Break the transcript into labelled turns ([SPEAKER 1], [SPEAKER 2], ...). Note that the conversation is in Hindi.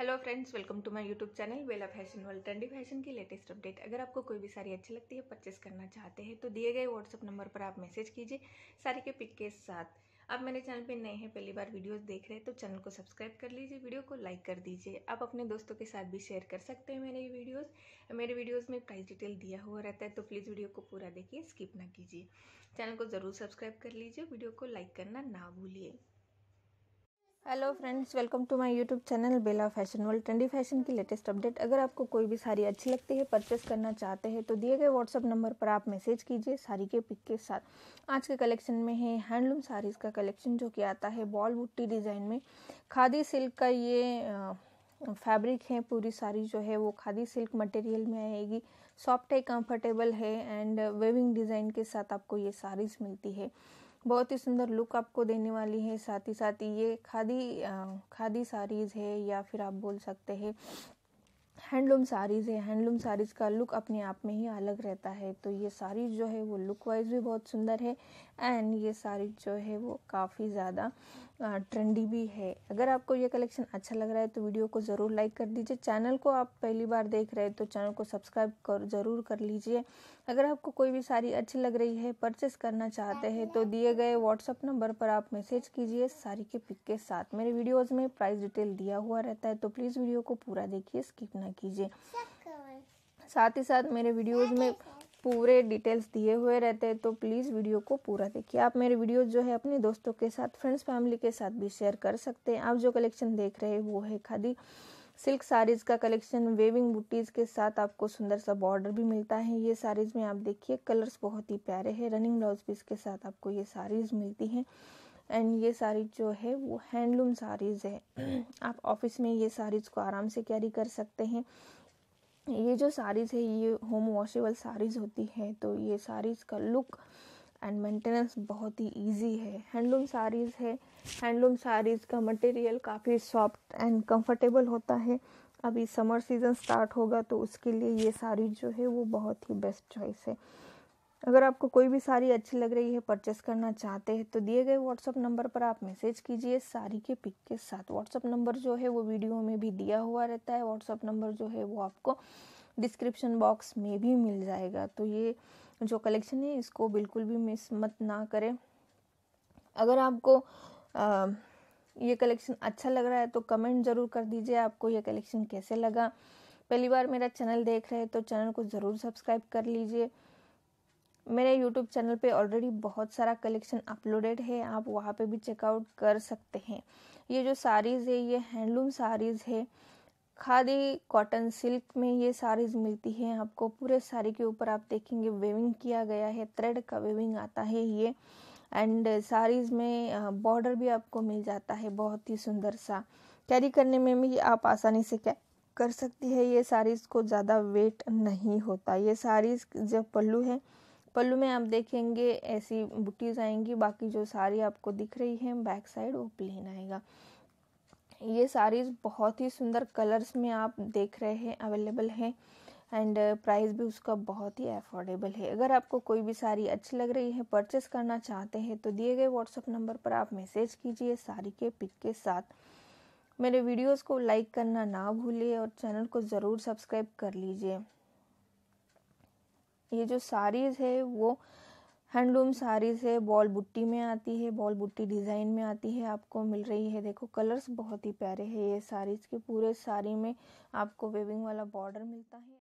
[SPEAKER 1] hello friends welcome to my YouTube channel Bella fashion world trendy fashion की लेटेस्ट अपडेट अगर आपको कोई भी साड़ी अच्छी लगती है परचेस करना चाहते हैं तो दिए गए व्हाट्सअप नंबर पर आप मैसेज कीजिए साड़ी के पिक के साथ आप मेरे चैनल पे नए हैं पहली बार वीडियोस देख रहे हैं तो चैनल को सब्सक्राइब कर लीजिए वीडियो को लाइक कर दीजिए आप अपने दोस्तों के साथ भी शेयर कर सकते हैं मेरे वीडियोस मेरे वीडियोस में प्राइस डिटेल दिया हुआ रहता है तो प्लीज़ वीडियो को पूरा देखिए स्किप ना कीजिए चैनल को ज़रूर सब्सक्राइब कर लीजिए वीडियो को लाइक करना ना भूलिए hello friends welcome to my YouTube channel Bella fashion world trendy fashion की लेटेस्ट अपडेट अगर आपको कोई भी साड़ी अच्छी लगती है परचेस करना चाहते हैं तो दिए गए व्हाट्सअप नंबर पर आप मैसेज कीजिए साड़ी के पिक के साथ आज के कलेक्शन में है हैंडलूम साड़ीज़ का कलेक्शन जो कि आता है बॉल बुट्टी डिज़ाइन में खादी सिल्क का ये फैब्रिक है पूरी साड़ी जो है वो खादी सिल्क मटेरियल में आएगी सॉफ्ट है कंफर्टेबल है एंड वेविंग डिज़ाइन के साथ आपको ये साड़ीज़ मिलती है बहुत ही सुंदर लुक आपको देने वाली है साथ ही साथ ये खादी खादी साड़ीज़ है या फिर आप बोल सकते हैं हैंडलूम साड़ीज़ है हैंडलूम साड़ीज़ का लुक अपने आप में ही अलग रहता है तो ये सारी जो है वो लुक वाइज भी बहुत सुंदर है एंड ये साड़ी जो है वो काफ़ी ज़्यादा ट्रेंडी भी है अगर आपको ये कलेक्शन अच्छा लग रहा है तो वीडियो को ज़रूर लाइक कर दीजिए चैनल को आप पहली बार देख रहे हैं तो चैनल को सब्सक्राइब कर ज़रूर कर लीजिए अगर आपको कोई भी साड़ी अच्छी लग रही है परचेस करना चाहते हैं तो दिए गए व्हाट्सअप नंबर पर आप मैसेज कीजिए साड़ी के पिक के साथ मेरे वीडियोज़ में प्राइस डिटेल दिया हुआ रहता है तो प्लीज़ वीडियो को पूरा देखिए स्किप ना कीजिए साथ ही साथ मेरे वीडियोज़ में पूरे डिटेल्स दिए हुए रहते हैं तो प्लीज़ वीडियो को पूरा देखिए आप मेरे वीडियो जो है अपने दोस्तों के साथ फ्रेंड्स फैमिली के साथ भी शेयर कर सकते हैं आप जो कलेक्शन देख रहे हैं वो है खादी सिल्क साड़ीज़ का कलेक्शन वेविंग बुटीज़ के साथ आपको सुंदर सा बॉर्डर भी मिलता है ये साड़ीज़ में आप देखिए कलर्स बहुत ही प्यारे हैं रनिंग ब्लाउज पीस के साथ आपको ये साड़ीज़ मिलती हैं एंड ये सारी जो है वो हैंडलूम साड़ीज़ है आप ऑफिस में ये साड़ीज़ को आराम से कैरी कर सकते हैं ये जो साड़ीज़ है ये होम वॉशेबल साड़ीज़ होती है तो ये साड़ीज़ का लुक एंड मेंटेनेंस बहुत ही इजी है हैंडलूम साड़ीज़ है हैंडलूम साड़ीज़ का मटेरियल काफ़ी सॉफ्ट एंड कंफर्टेबल होता है अभी समर सीज़न स्टार्ट होगा तो उसके लिए ये साड़ी जो है वो बहुत ही बेस्ट चॉइस है अगर आपको कोई भी साड़ी अच्छी लग रही है परचेस करना चाहते हैं तो दिए गए व्हाट्सअप नंबर पर आप मैसेज कीजिए साड़ी के पिक के साथ व्हाट्सअप नंबर जो है वो वीडियो में भी दिया हुआ रहता है व्हाट्सअप नंबर जो है वो आपको डिस्क्रिप्शन बॉक्स में भी मिल जाएगा तो ये जो कलेक्शन है इसको बिल्कुल भी मिस मत ना करें अगर आपको आ, ये कलेक्शन अच्छा लग रहा है तो कमेंट ज़रूर कर दीजिए आपको ये कलेक्शन कैसे लगा पहली बार मेरा चैनल देख रहे हैं तो चैनल को ज़रूर सब्सक्राइब कर लीजिए मेरे यूट्यूब चैनल पे ऑलरेडी बहुत सारा कलेक्शन अपलोडेड है आप वहाँ पे भी चेकआउट कर सकते हैं ये जो साड़ीज़ है ये हैंडलूम साड़ीज़ है खादी कॉटन सिल्क में ये साड़ीज़ मिलती है आपको पूरे साड़ी के ऊपर आप देखेंगे वेविंग किया गया है थ्रेड का वेविंग आता है ये एंड साड़ीज़ में बॉर्डर भी आपको मिल जाता है बहुत ही सुंदर सा कैरी करने में भी आप आसानी से क्या कर सकती है ये साड़ीज़ को ज़्यादा वेट नहीं होता ये साड़ीज़ जब पल्लू है पल्लू में आप देखेंगे ऐसी बुटीज आएंगी बाकी जो साड़ी आपको दिख रही है बैक साइड वो प्लेन आएगा ये साड़ीज बहुत ही सुंदर कलर्स में आप देख रहे हैं अवेलेबल है एंड प्राइस भी उसका बहुत ही अफोर्डेबल है अगर आपको कोई भी साड़ी अच्छी लग रही है परचेस करना चाहते हैं तो दिए गए व्हाट्सअप नंबर पर आप मैसेज कीजिए साड़ी के पिक के साथ मेरे वीडियोस को लाइक करना ना भूलिए और चैनल को ज़रूर सब्सक्राइब कर लीजिए ये जो साड़ीज़ है वो हैंडलूम साड़ीज़ है बॉल बुट्टी में आती है बॉल बुट्टी डिज़ाइन में आती है आपको मिल रही है देखो कलर्स बहुत ही प्यारे हैं ये साड़ीज़ के पूरे साड़ी में आपको वेविंग वाला बॉर्डर मिलता है